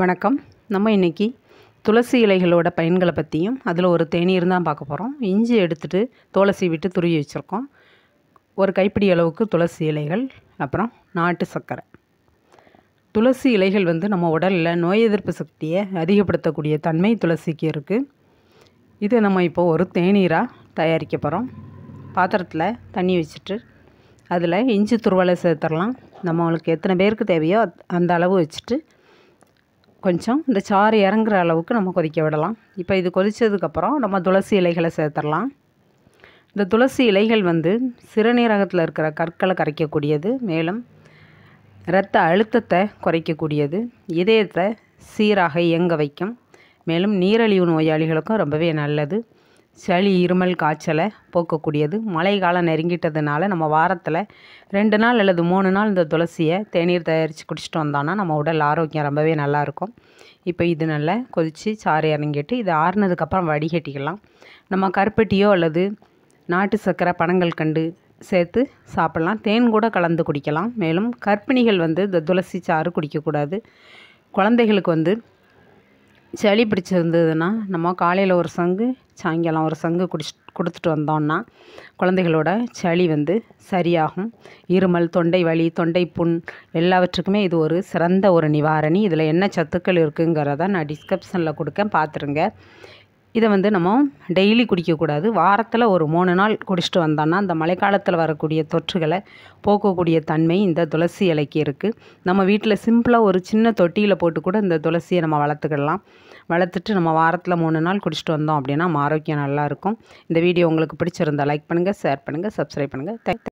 வணக்கம் நம்ம இன்றைக்கி துளசி இலைகளோட பயன்களை பற்றியும் அதில் ஒரு தேநீர் தான் பார்க்க போகிறோம் இஞ்சி எடுத்துகிட்டு துளசி விட்டு துருவி வச்சுருக்கோம் ஒரு கைப்பிடி அளவுக்கு துளசி இலைகள் அப்புறம் நாட்டு சர்க்கரை துளசி இலைகள் வந்து நம்ம உடலில் நோய் எதிர்ப்பு சக்தியை அதிகப்படுத்தக்கூடிய தன்மை துளசிக்கு இருக்குது இதை நம்ம இப்போ ஒரு தேநீராக தயாரிக்க போகிறோம் பாத்திரத்தில் தண்ணி வச்சுட்டு அதில் இஞ்சி துருவலை சேர்த்துடலாம் நம்மளுக்கு எத்தனை பேருக்கு தேவையோ அந்த அளவு வச்சுட்டு கொஞ்சம் இந்த சாறு இறங்குற அளவுக்கு நம்ம கொதிக்க விடலாம் இப்போ இது கொதித்ததுக்கப்புறம் நம்ம துளசி இலைகளை சேர்த்துடலாம் இந்த துளசி இலைகள் வந்து சிறுநீரகத்தில் இருக்கிற கற்களை கரைக்கக்கூடியது மேலும் இரத்த அழுத்தத்தை குறைக்கக்கூடியது இதயத்தை சீராக இயங்க வைக்கும் மேலும் நீரழிவு நோயாளிகளுக்கும் ரொம்பவே நல்லது சளி இருமல் காய்ச்சலை போக்கக்கூடியது மழை காலம் நெருங்கிட்டதுனால நம்ம வாரத்தில் ரெண்டு நாள் அல்லது மூணு நாள் இந்த துளசியை தேநீர் தயாரித்து குடிச்சிட்டு வந்தோன்னா நம்ம உடல் ஆரோக்கியம் ரொம்பவே நல்லாயிருக்கும் இப்போ இது நல்லா கொதித்து சாறு இறங்கிட்டு இது ஆறுனதுக்கப்புறம் வடிகட்டிக்கலாம் நம்ம கருப்பட்டியோ அல்லது நாட்டு சர்க்கரை பணங்கள் கண்டு சேர்த்து சாப்பிட்லாம் தேன் கூட கலந்து குடிக்கலாம் மேலும் கற்பிணிகள் வந்து இந்த துளசி சாறு குடிக்கக்கூடாது குழந்தைகளுக்கு வந்து சளி பிடிச்சிருந்ததுன்னா நம்ம காலையில் ஒரு சங்கு சாயங்காலம் ஒரு சங்கு குடிச்சு கொடுத்துட்டு வந்தோம்னா குழந்தைகளோட சளி வந்து சரியாகும் இருமல் தொண்டை வலி தொண்டை புண் எல்லாவற்றுக்குமே இது ஒரு சிறந்த ஒரு நிவாரணி இதில் என்ன சத்துக்கள் இருக்குங்கிறத நான் டிஸ்கிரிப்ஷனில் கொடுக்க பார்த்துருங்க இதை வந்து நம்ம டெய்லி குடிக்கக்கூடாது வாரத்தில் ஒரு மூணு நாள் குடிச்சிட்டு வந்தோம்னா அந்த மழைக்காலத்தில் வரக்கூடிய தொற்றுகளை போக்கக்கூடிய தன்மை இந்த துளசி இலைக்கு இருக்குது நம்ம வீட்டில் சிம்பிளாக ஒரு சின்ன தொட்டியில் போட்டு கூட இந்த துளசியை நம்ம வளர்த்துக்கிடலாம் வளர்த்துட்டு நம்ம வாரத்தில் மூணு நாள் குடிச்சிட்டு வந்தோம் அப்படின்னா நம்ம ஆரோக்கியம் நல்லாயிருக்கும் இந்த வீடியோ உங்களுக்கு பிடிச்சிருந்தால் லைக் பண்ணுங்கள் ஷேர் பண்ணுங்கள் சப்ஸ்கிரைப் பண்ணுங்கள் தேங்க்